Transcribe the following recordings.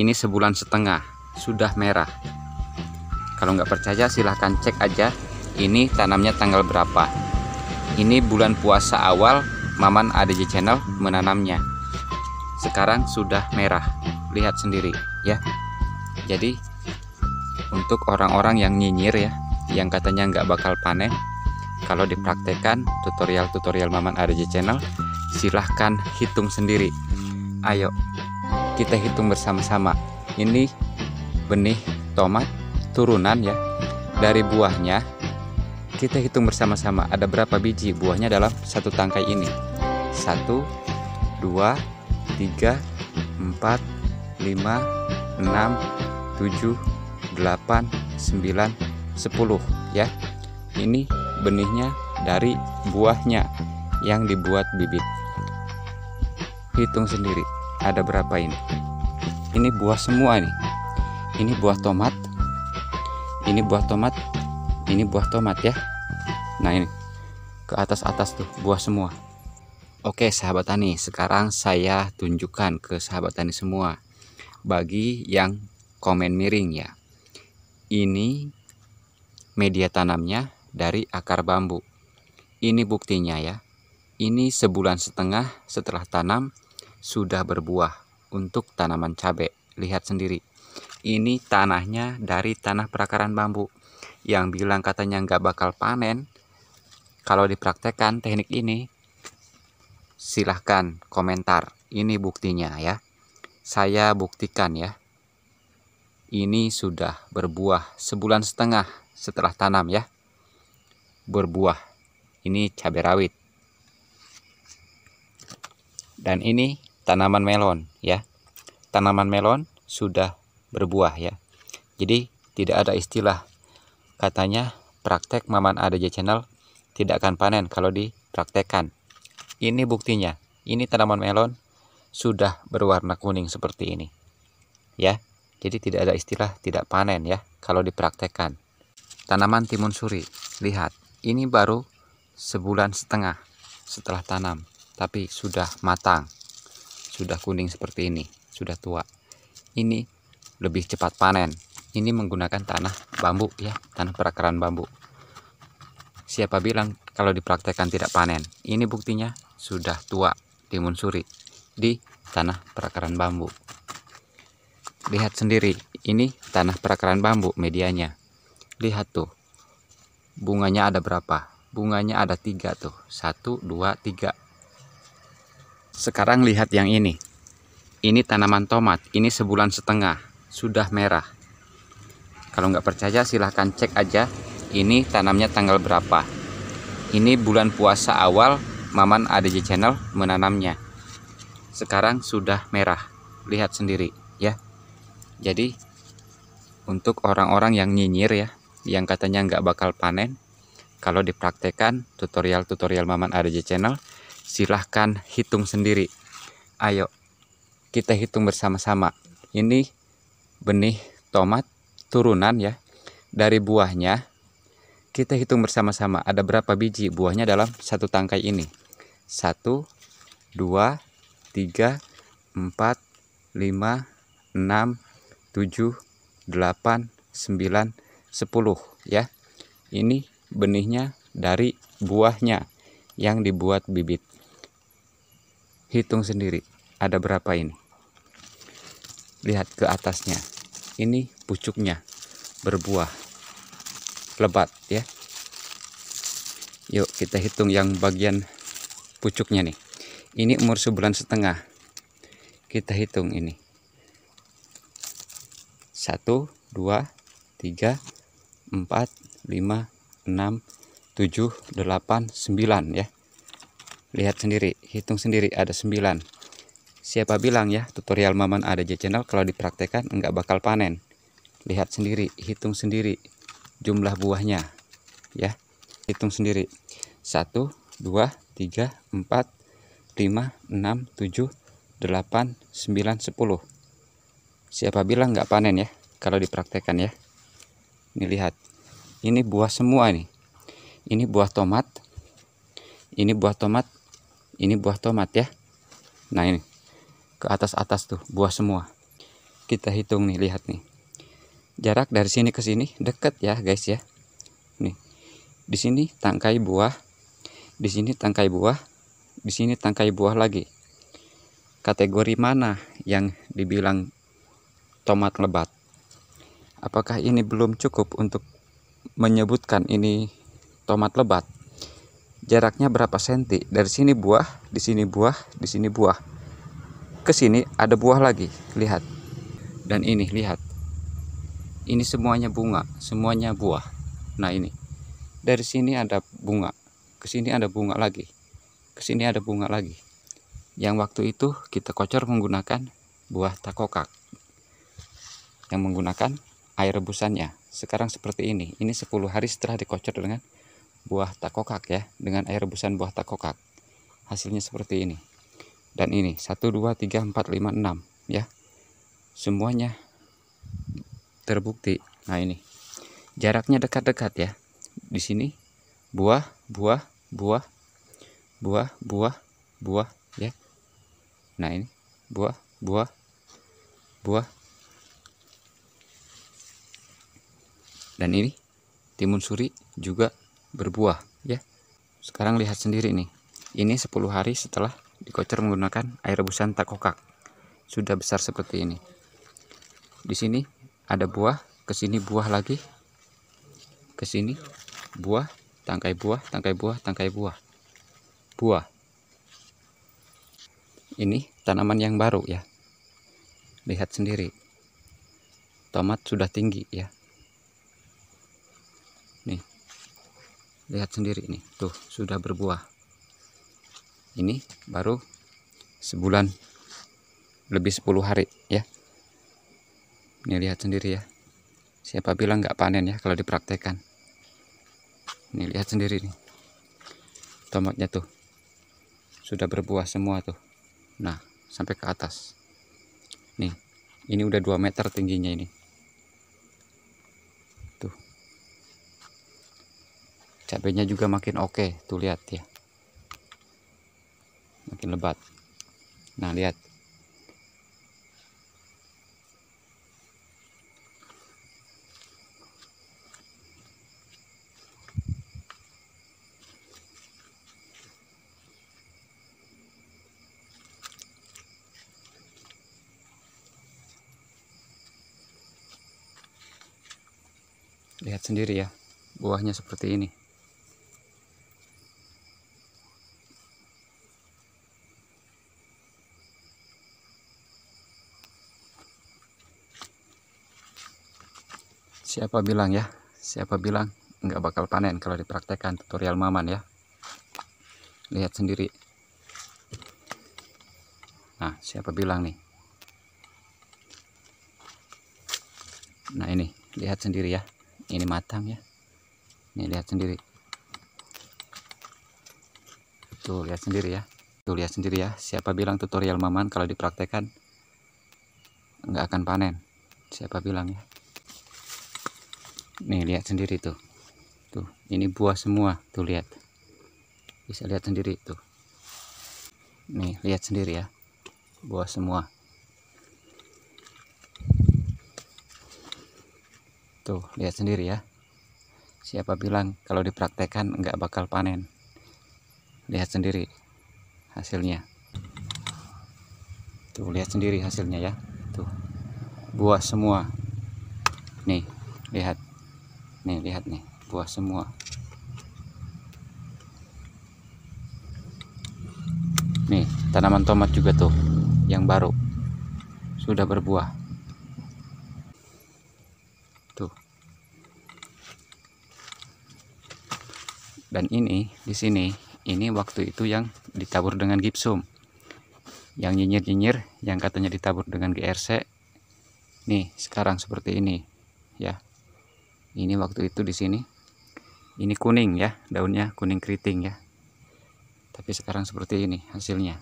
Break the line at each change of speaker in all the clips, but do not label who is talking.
ini sebulan setengah sudah merah kalau nggak percaya silahkan cek aja ini tanamnya tanggal berapa ini bulan puasa awal Maman ADJ Channel menanamnya sekarang sudah merah lihat sendiri ya jadi untuk orang-orang yang nyinyir ya yang katanya nggak bakal panen kalau dipraktekan tutorial-tutorial Maman ADJ Channel silahkan hitung sendiri ayo kita hitung bersama-sama ini benih tomat turunan ya dari buahnya kita hitung bersama-sama ada berapa biji buahnya dalam satu tangkai ini Satu, dua, tiga, empat, lima, enam, tujuh, delapan, sembilan, sepuluh. ya ini benihnya dari buahnya yang dibuat bibit hitung sendiri ada berapa ini ini buah semua nih ini buah tomat ini buah tomat ini buah tomat ya nah ini ke atas-atas tuh buah semua oke sahabat tani sekarang saya tunjukkan ke sahabat tani semua bagi yang komen miring ya ini media tanamnya dari akar bambu ini buktinya ya ini sebulan setengah setelah tanam sudah berbuah untuk tanaman cabai. Lihat sendiri. Ini tanahnya dari tanah perakaran bambu. Yang bilang katanya nggak bakal panen, kalau dipraktekkan teknik ini, silahkan komentar. Ini buktinya ya. Saya buktikan ya. Ini sudah berbuah sebulan setengah setelah tanam ya. Berbuah. Ini cabai rawit. Dan ini tanaman melon ya. Tanaman melon sudah berbuah ya. Jadi tidak ada istilah katanya praktek Maman Adaja Channel tidak akan panen kalau dipraktekkan. Ini buktinya. Ini tanaman melon sudah berwarna kuning seperti ini. Ya. Jadi tidak ada istilah tidak panen ya kalau dipraktekkan. Tanaman timun suri, lihat. Ini baru sebulan setengah setelah tanam, tapi sudah matang sudah kuning seperti ini, sudah tua. Ini lebih cepat panen. Ini menggunakan tanah bambu ya, tanah perakaran bambu. Siapa bilang kalau dipraktekkan tidak panen? Ini buktinya sudah tua, timun suri di tanah perakaran bambu. Lihat sendiri, ini tanah perakaran bambu medianya. Lihat tuh, bunganya ada berapa? Bunganya ada tiga tuh, satu, dua, tiga sekarang lihat yang ini. Ini tanaman tomat, ini sebulan setengah, sudah merah. Kalau nggak percaya silahkan cek aja ini tanamnya tanggal berapa. Ini bulan puasa awal Maman ADJ Channel menanamnya. Sekarang sudah merah, lihat sendiri ya. Jadi untuk orang-orang yang nyinyir ya, yang katanya nggak bakal panen, kalau dipraktekan tutorial-tutorial Maman ADJ Channel, silahkan hitung sendiri. Ayo, kita hitung bersama-sama. Ini benih tomat turunan ya. Dari buahnya, kita hitung bersama-sama. Ada berapa biji buahnya dalam satu tangkai ini? satu dua tiga empat lima enam tujuh delapan sembilan sepuluh ya. Ini benihnya dari buahnya yang dibuat bibit hitung sendiri ada berapa ini lihat ke atasnya ini pucuknya berbuah lebat ya yuk kita hitung yang bagian pucuknya nih ini umur sebulan setengah kita hitung ini satu dua tiga empat lima enam tujuh delapan sembilan ya lihat sendiri hitung sendiri ada 9 siapa bilang ya tutorial maman ada di channel kalau dipraktekan nggak bakal panen lihat sendiri hitung sendiri jumlah buahnya ya hitung sendiri 1 2 3 4 5 6 7 8 9 10 siapa bilang nggak panen ya kalau dipraktekan ya ini lihat ini buah semua nih ini buah tomat ini buah tomat ini buah tomat ya nah ini ke atas-atas tuh buah semua kita hitung nih lihat nih jarak dari sini ke sini deket ya guys ya nih di sini tangkai buah di sini tangkai buah di sini tangkai buah lagi kategori mana yang dibilang tomat lebat apakah ini belum cukup untuk menyebutkan ini tomat lebat jaraknya berapa senti dari sini buah di sini buah di sini buah ke sini ada buah lagi lihat dan ini lihat ini semuanya bunga semuanya buah nah ini dari sini ada bunga ke sini ada bunga lagi ke sini ada bunga lagi yang waktu itu kita kocor menggunakan buah takokak yang menggunakan air rebusannya sekarang seperti ini ini 10 hari setelah dikocor dengan buah takokak ya dengan air rebusan buah takokak hasilnya seperti ini dan ini 1 2 3 4 5 6 ya semuanya terbukti nah ini jaraknya dekat-dekat ya di sini buah buah buah buah buah buah ya nah ini buah buah buah dan ini timun suri juga berbuah ya sekarang lihat sendiri nih ini 10 hari setelah dikocor menggunakan air rebusan takokak sudah besar seperti ini di sini ada buah ke sini buah lagi ke sini buah tangkai buah tangkai buah tangkai buah buah ini tanaman yang baru ya lihat sendiri tomat sudah tinggi ya lihat sendiri ini tuh sudah berbuah ini baru sebulan lebih 10 hari ya ini lihat sendiri ya siapa bilang nggak panen ya kalau dipraktekkan. ini lihat sendiri nih tomatnya tuh sudah berbuah semua tuh nah sampai ke atas nih ini udah 2 meter tingginya ini cabenya juga makin oke okay. tuh lihat ya makin lebat nah lihat lihat sendiri ya buahnya seperti ini siapa bilang ya siapa bilang nggak bakal panen kalau dipraktekkan tutorial maman ya lihat sendiri nah siapa bilang nih nah ini lihat sendiri ya ini matang ya ini lihat sendiri tuh lihat sendiri ya tuh lihat sendiri ya siapa bilang tutorial maman kalau dipraktekkan nggak akan panen siapa bilang ya nih lihat sendiri tuh tuh ini buah semua tuh lihat bisa lihat sendiri tuh nih lihat sendiri ya buah semua tuh lihat sendiri ya siapa bilang kalau dipraktekkan nggak bakal panen lihat sendiri hasilnya tuh lihat sendiri hasilnya ya tuh buah semua nih lihat nih lihat nih buah semua nih tanaman tomat juga tuh yang baru sudah berbuah tuh dan ini di sini ini waktu itu yang ditabur dengan gipsum yang nyinyir-nyinyir yang katanya ditabur dengan GRC nih sekarang seperti ini ya ini waktu itu di sini ini kuning ya daunnya kuning keriting ya tapi sekarang seperti ini hasilnya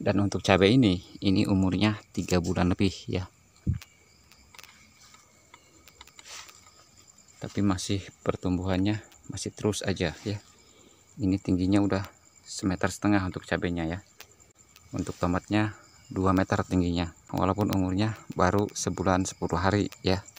dan untuk cabai ini ini umurnya tiga bulan lebih ya tapi masih pertumbuhannya masih terus aja ya ini tingginya udah semeter setengah untuk cabainya ya untuk tomatnya 2 meter tingginya walaupun umurnya baru sebulan 10 hari ya